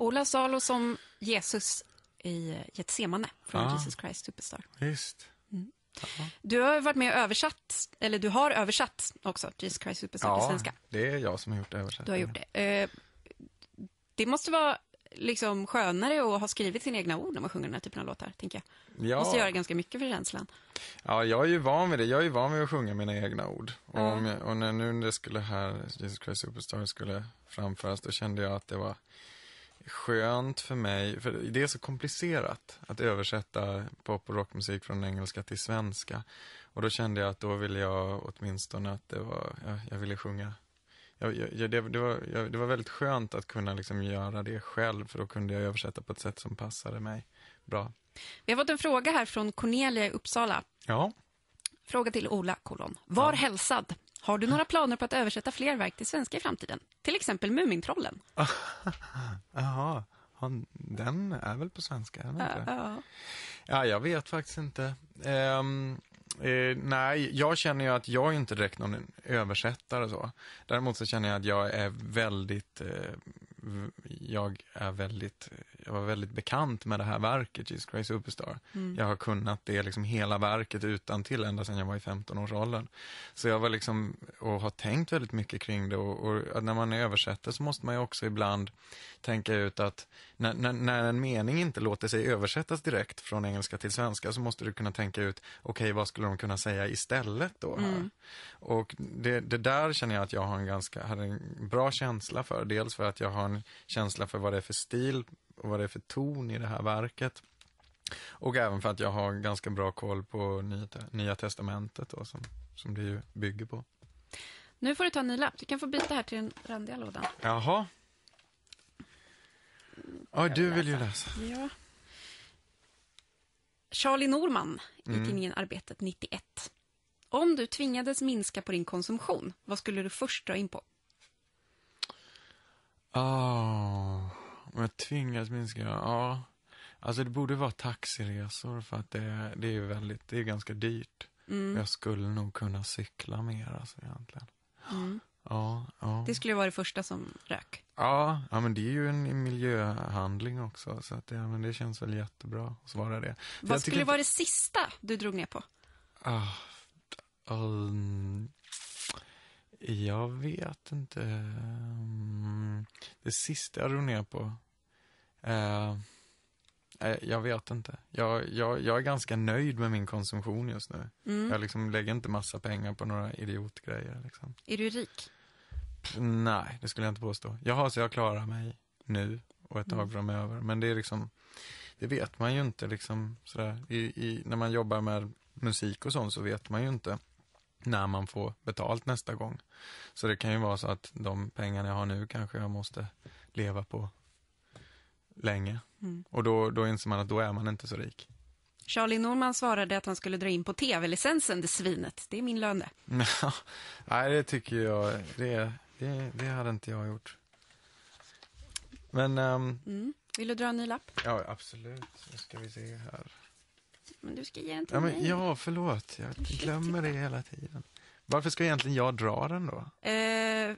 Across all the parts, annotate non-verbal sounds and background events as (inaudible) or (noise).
Ola Salo som Jesus i Getsemane från ah. Jesus Christ Superstar. Just. Mm. Du har varit med och översatt, eller du har översatt också, Jesus Christ Superstar ja, till svenska. det är jag som har gjort översättningen. Du har gjort det. Eh, det måste vara liksom skönare att ha skrivit sina egna ord när man sjunger den här typen av låtar, tänker jag. Ja. Måste göra ganska mycket för känslan. Ja, jag är ju van vid det. Jag är ju van vid att sjunga mina egna ord. Mm. Och, jag, och, när, nu när det skulle här, Jesus Christ Superstar skulle framföras, då kände jag att det var skönt för mig, för det är så komplicerat att översätta pop och rockmusik från engelska till svenska. Och då kände jag att då ville jag åtminstone att det var, jag, jag ville sjunga. Jag, jag, det, det, var, det var väldigt skönt att kunna liksom göra det själv, för då kunde jag översätta på ett sätt som passade mig bra. Vi har fått en fråga här från Cornelia i Uppsala. Ja. Fråga till Ola, kolon. Var ja. hälsad. Har du några planer på att översätta fler verk till svenska i framtiden? Till exempel Mumintrollen. (laughs) Jaha, den är väl på svenska? Är inte? Ja, ja, jag vet faktiskt inte. Um, uh, nej, jag känner ju att jag är inte direkt någon översättare och så. Däremot så känner jag att jag är väldigt, uh, jag är väldigt jag var väldigt bekant med det här verket, Jesus Christ Superstar. Mm. Jag har kunnat det, liksom hela verket utan till ända sedan jag var i 15-årsåldern. Så jag var liksom, och har tänkt väldigt mycket kring det och, och, när man översätter så måste man ju också ibland tänka ut att när, när, när, en mening inte låter sig översättas direkt från engelska till svenska så måste du kunna tänka ut, okej okay, vad skulle de kunna säga istället då? Här? Mm. Och det, det, där känner jag att jag har en ganska, hade en bra känsla för. Dels för att jag har en känsla för vad det är för stil och vad det är för ton i det här verket. Och även för att jag har ganska bra koll på Nya, nya Testamentet då, som, som det ju bygger på. Nu får du ta en ny lapp. Du kan få byta här till den randiga lådan. Jaha. Ja, du vill ju läsa. Ja. Charlie Norman i mm. tidningen Arbetet 91. Om du tvingades minska på din konsumtion, vad skulle du först dra in på? Oh. Om jag tvingas minska, ja. Alltså det borde vara taxiresor för att det, det är väldigt, det är ganska dyrt. Mm. Jag skulle nog kunna cykla mer alltså egentligen. Mm. Ja, ja. Det skulle vara det första som rök. Ja, ja men det är ju en miljöhandling också. Så att, ja, men det känns väl jättebra att svara det. Vad skulle vara det sista du drog ner på? Ah, um... Jag vet inte. Mm, det sista jag drog ner på. Eh, eh, jag vet inte. Jag, jag, jag är ganska nöjd med min konsumtion just nu. Mm. Jag liksom lägger inte massa pengar på några idiotgrejer. Liksom. Är du rik? nej, det skulle jag inte påstå. Jag har så jag klarar mig nu och ett tag mm. framöver. Men det är liksom, det vet man ju inte liksom sådär. I, i, när man jobbar med musik och sånt så vet man ju inte när man får betalt nästa gång. Så det kan ju vara så att de pengarna jag har nu kanske jag måste leva på länge. Mm. Och då, då inser man att då är man inte så rik. Charlie Norman svarade att han skulle dra in på tv-licensen, det svinet. Det är min lön det. (laughs) Nej, det tycker jag, det, det, det hade inte jag gjort. Men... Um... Mm. Vill du dra en ny lapp? Ja, absolut. Nu ska vi se här men du ska ge den till ja, men, mig. Ja, förlåt. Jag glömmer det hela tiden. Varför ska egentligen jag dra den då? Eh,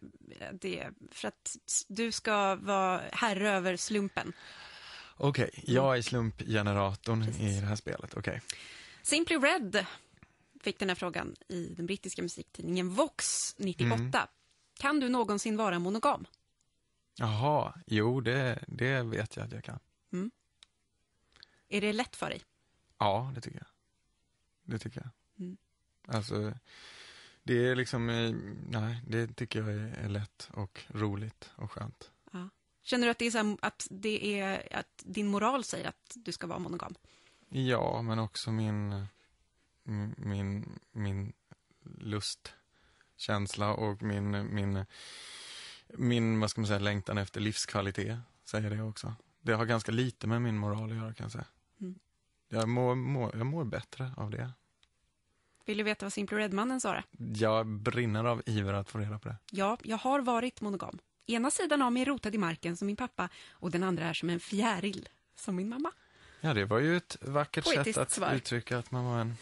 det, för att du ska vara herre över slumpen. Okej, okay, jag är slumpgeneratorn Precis. i det här spelet. Okay. Simply Red fick den här frågan i den brittiska musiktidningen Vox 98. Mm. Kan du någonsin vara monogam? Jaha, jo det, det vet jag att jag kan. Mm. Är det lätt för dig? Ja, det tycker jag. Det tycker jag. Mm. Alltså, det är liksom, eh, nej, det tycker jag är lätt och roligt och skönt. Ja. Känner du att det, är så här, att det är att din moral säger att du ska vara monogam? Ja, men också min, min, min lustkänsla och min, min, min, vad ska man säga, längtan efter livskvalitet säger det också. Det har ganska lite med min moral att göra kan jag säga. Jag mår, mår, jag mår bättre av det. Vill du veta vad Simple Red-mannen svarar? Jag brinner av iver att få reda på det. Ja, jag har varit monogam. Ena sidan av mig är rotad i marken som min pappa och den andra är som en fjäril som min mamma. Ja, det var ju ett vackert Poetiskt sätt att svar. uttrycka att man var en...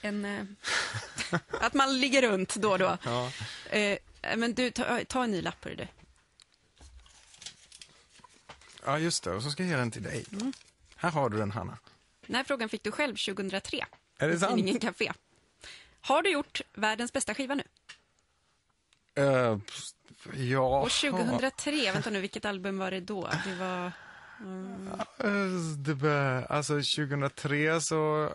en eh, (laughs) att man ligger runt då och då. Ja. Eh, men du, ta, ta en ny lapp hörru du. Ja, just det. Och så ska jag ge den till dig. Mm. Här har du den, Hanna. Den här frågan fick du själv 2003. Är det sant? Tidningen Café. Har du gjort världens bästa skiva nu? Uh, ja. Och 2003, vänta nu, vilket album var det då? Det var... Mm. Eh, alltså 2003 så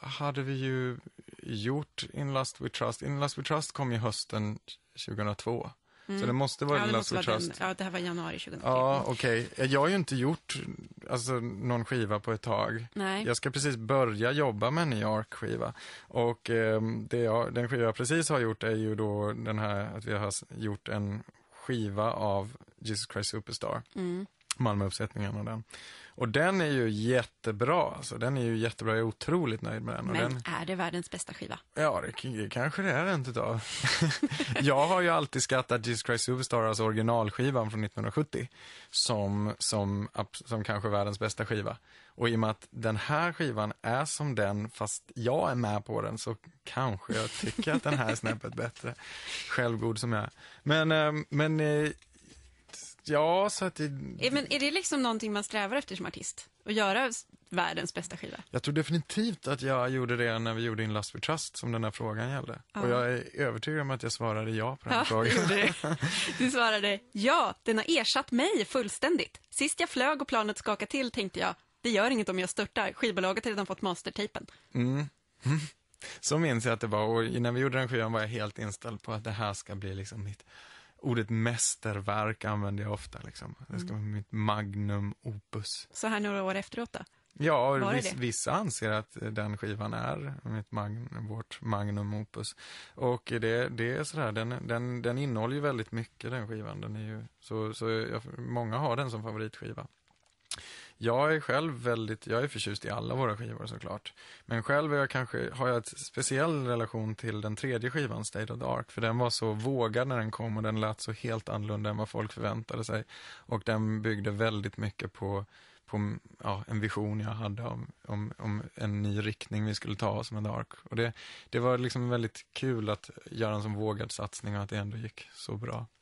hade vi ju gjort In Last We Trust. In Last We Trust kom ju hösten 2002. Så det måste vara ja, det Last måste vara Den, ja, det här var januari 2003. Ja, okej. Okay. Jag har ju inte gjort alltså, någon skiva på ett tag. Nej. Jag ska precis börja jobba med en New york skiva Och eh, jag, den skiva jag precis har gjort är ju då den här, att vi har gjort en skiva av Jesus Christ Superstar. Mm. Malmöuppsättningen och den. Och den är ju jättebra, alltså. Den är ju jättebra, jag är otroligt nöjd med den. Men den... är det världens bästa skiva? Ja, det kanske det är rent utav. (laughs) jag har ju alltid skattat Jesus Christ Superstar, alltså originalskivan från 1970, som, som, som kanske världens bästa skiva. Och i och med att den här skivan är som den, fast jag är med på den, så kanske jag tycker att den här är snäppet bättre. Självgod som jag är. Men, eh, men eh, ja, så att det... Men är det liksom någonting man strävar efter som artist? Att göra världens bästa skiva? Jag tror definitivt att jag gjorde det när vi gjorde In Last We Trust, som den här frågan gällde. Ja. Och jag är övertygad om att jag svarade ja på den ja, (laughs) frågan. Det. Du svarade ja, den har ersatt mig fullständigt. Sist jag flög och planet skakade till tänkte jag, det gör inget om jag störtar, skivbolaget har redan fått mastertejpen. Mm. (laughs) Så minns jag att det var, och när vi gjorde den skivan var jag helt inställd på att det här ska bli liksom mitt ordet mästerverk använder jag ofta. Liksom. Det ska mm. vara mitt magnum opus. Så här några år efteråt då? Ja, viss, vissa anser att den skivan är mitt mag, vårt magnum opus. Och det, det är sådär, den, den, den innehåller ju väldigt mycket den skivan. Den är ju, så så jag, många har den som favoritskiva. Jag är själv väldigt, jag är förtjust i alla våra skivor såklart. Men själv är jag kanske, har jag en speciell relation till den tredje skivan, State of the Ark. För den var så vågad när den kom och den lät så helt annorlunda än vad folk förväntade sig. Och den byggde väldigt mycket på, på ja, en vision jag hade om, om, om, en ny riktning vi skulle ta som en Dark. Och det, det var liksom väldigt kul att göra en sån vågad satsning och att det ändå gick så bra.